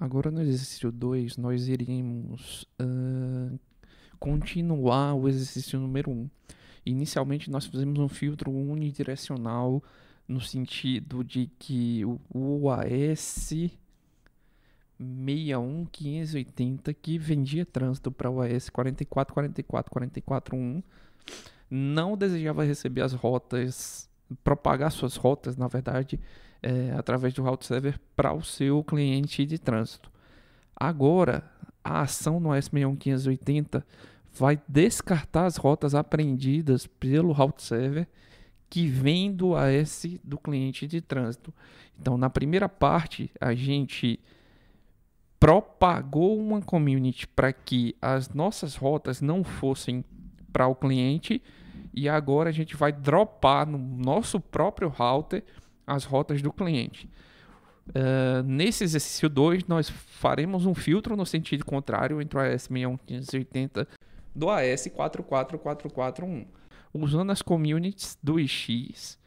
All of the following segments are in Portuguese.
Agora no exercício 2, nós iremos uh, continuar o exercício número 1. Um. Inicialmente, nós fizemos um filtro unidirecional no sentido de que o UAS 61580, que vendia trânsito para o UAS 4444441, não desejava receber as rotas propagar suas rotas, na verdade, é, através do route server para o seu cliente de trânsito. Agora, a ação no S61580 vai descartar as rotas apreendidas pelo route server que vem do AS do cliente de trânsito. Então, na primeira parte, a gente propagou uma community para que as nossas rotas não fossem para o cliente, e agora a gente vai dropar no nosso próprio router as rotas do cliente. Uh, nesse exercício 2, nós faremos um filtro no sentido contrário entre o AS61580 do AS44441, usando as communities do IX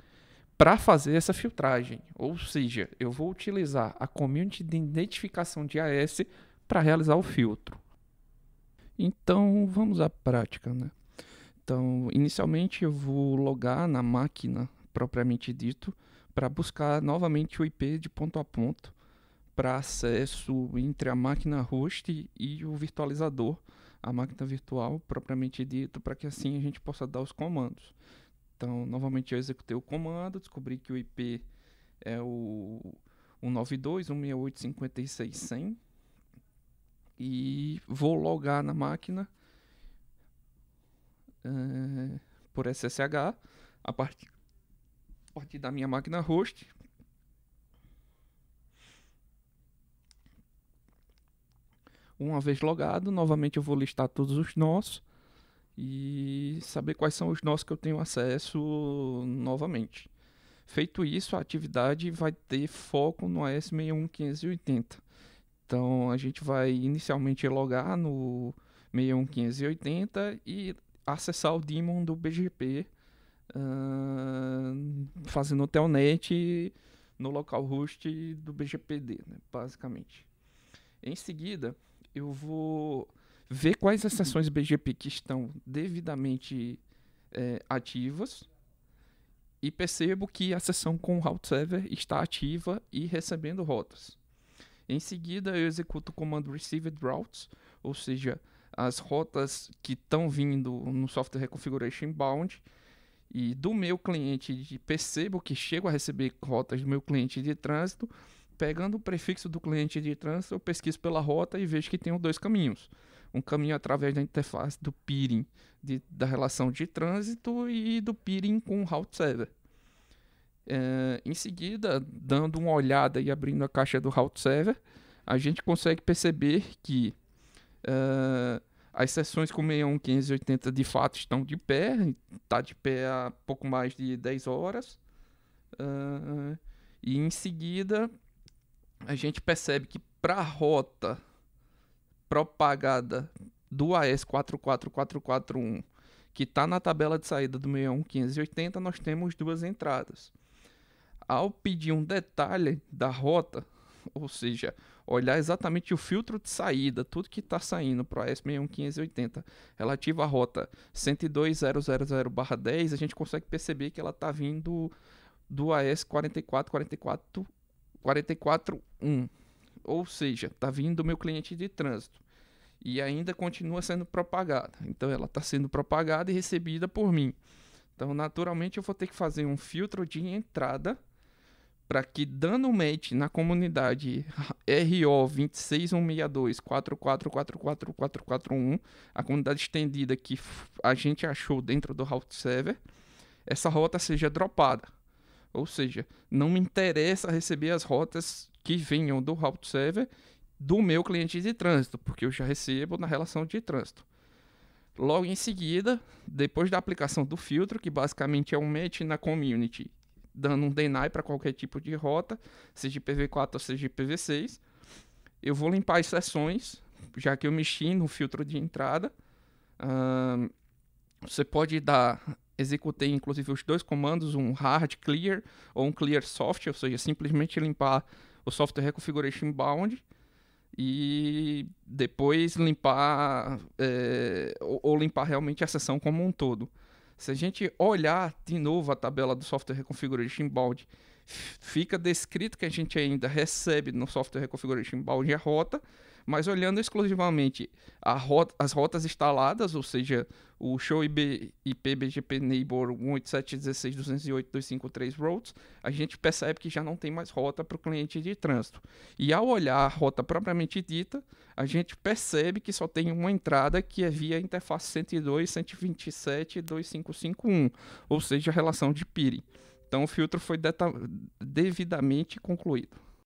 para fazer essa filtragem. Ou seja, eu vou utilizar a community de identificação de AS para realizar o filtro. Então, vamos à prática, né? Então, inicialmente eu vou logar na máquina propriamente dito para buscar novamente o IP de ponto a ponto para acesso entre a máquina host e o virtualizador, a máquina virtual propriamente dito, para que assim a gente possa dar os comandos. Então, novamente eu executei o comando, descobri que o IP é o 192.168.56.100 e vou logar na máquina é, por SSH a partir, a partir da minha máquina host. Uma vez logado, novamente eu vou listar todos os nós e saber quais são os nós que eu tenho acesso novamente. Feito isso, a atividade vai ter foco no AS61580. Então a gente vai inicialmente logar no 61580 e acessar o daemon do BGP uh, fazendo telnet no localhost do BGPD, né, basicamente. Em seguida, eu vou ver quais as sessões BGP que estão devidamente é, ativas e percebo que a sessão com o route server está ativa e recebendo rotas. Em seguida, eu executo o comando received routes, ou seja, as rotas que estão vindo no software Reconfiguration Bound e do meu cliente de percebo que chego a receber rotas do meu cliente de trânsito, pegando o prefixo do cliente de trânsito, eu pesquiso pela rota e vejo que tem dois caminhos. Um caminho através da interface do peering de, da relação de trânsito e do peering com o route server. É, em seguida, dando uma olhada e abrindo a caixa do route server, a gente consegue perceber que Uh, as sessões com 61 580 de fato estão de pé, está de pé há pouco mais de 10 horas. Uh, e em seguida, a gente percebe que para a rota propagada do AS 44441, que está na tabela de saída do 61580, nós temos duas entradas. Ao pedir um detalhe da rota, ou seja, olhar exatamente o filtro de saída, tudo que está saindo para o as 61580 relativo à rota 102000-10, a gente consegue perceber que ela está vindo do AS 44441 ou seja, está vindo do meu cliente de trânsito e ainda continua sendo propagada. Então ela está sendo propagada e recebida por mim. Então naturalmente eu vou ter que fazer um filtro de entrada para que dando um match na comunidade RO 2616244444441, a comunidade estendida que a gente achou dentro do route server, essa rota seja dropada. Ou seja, não me interessa receber as rotas que venham do route server do meu cliente de trânsito, porque eu já recebo na relação de trânsito. Logo em seguida, depois da aplicação do filtro, que basicamente é um match na community dando um deny para qualquer tipo de rota, seja IPv4 ou seja IPv6. Eu vou limpar as sessões, já que eu mexi no filtro de entrada. Uh, você pode dar, executei inclusive os dois comandos, um hard clear ou um clear soft, ou seja, simplesmente limpar o software reconfiguration bound e depois limpar é, ou, ou limpar realmente a sessão como um todo. Se a gente olhar de novo a tabela do software Reconfiguration Bound, fica descrito que a gente ainda recebe no software Reconfiguration Bound a rota, mas olhando exclusivamente rota, as rotas instaladas, ou seja, o show IP, BGP Neighbor 187.16.208.253 roads, a gente percebe que já não tem mais rota para o cliente de trânsito. E ao olhar a rota propriamente dita, a gente percebe que só tem uma entrada que é via interface 102, 127 2551, ou seja, a relação de peering. Então o filtro foi devidamente concluído.